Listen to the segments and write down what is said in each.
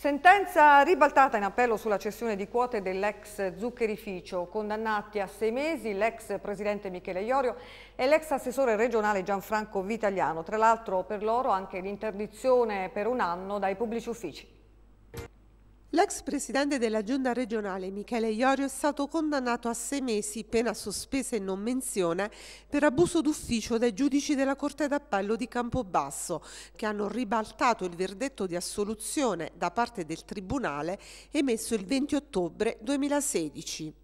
Sentenza ribaltata in appello sulla cessione di quote dell'ex zuccherificio, condannati a sei mesi l'ex presidente Michele Iorio e l'ex assessore regionale Gianfranco Vitaliano, tra l'altro per loro anche l'interdizione per un anno dai pubblici uffici. L'ex presidente della giunta regionale Michele Iorio è stato condannato a sei mesi, pena sospesa e non menzione, per abuso d'ufficio dai giudici della Corte d'Appello di Campobasso, che hanno ribaltato il verdetto di assoluzione da parte del Tribunale emesso il 20 ottobre 2016.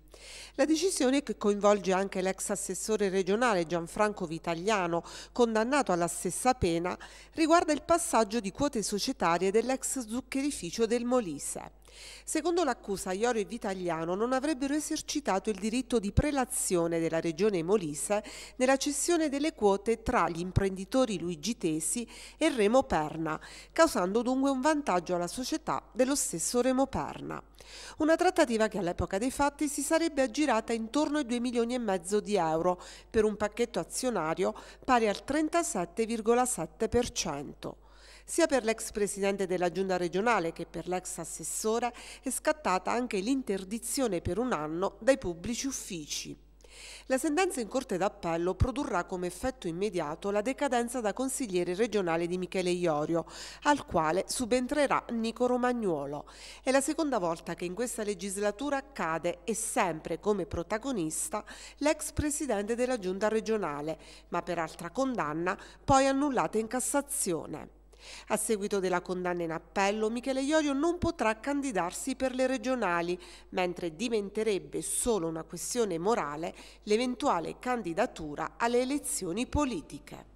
La decisione che coinvolge anche l'ex assessore regionale Gianfranco Vitagliano, condannato alla stessa pena, riguarda il passaggio di quote societarie dell'ex zuccherificio del Molise. Secondo l'accusa, Ioro e Italiano non avrebbero esercitato il diritto di prelazione della regione Molise nella cessione delle quote tra gli imprenditori Luigi Tesi e Remo Perna, causando dunque un vantaggio alla società dello stesso Remo Perna. Una trattativa che all'epoca dei fatti si sarebbe aggirata intorno ai 2 milioni e mezzo di euro per un pacchetto azionario pari al 37,7%. Sia per l'ex presidente della giunta regionale che per l'ex assessora è scattata anche l'interdizione per un anno dai pubblici uffici. La sentenza in Corte d'Appello produrrà come effetto immediato la decadenza da consigliere regionale di Michele Iorio, al quale subentrerà Nico Romagnuolo. È la seconda volta che in questa legislatura accade e sempre come protagonista l'ex presidente della giunta regionale, ma per altra condanna poi annullata in Cassazione. A seguito della condanna in appello, Michele Iorio non potrà candidarsi per le regionali, mentre diventerebbe solo una questione morale l'eventuale candidatura alle elezioni politiche.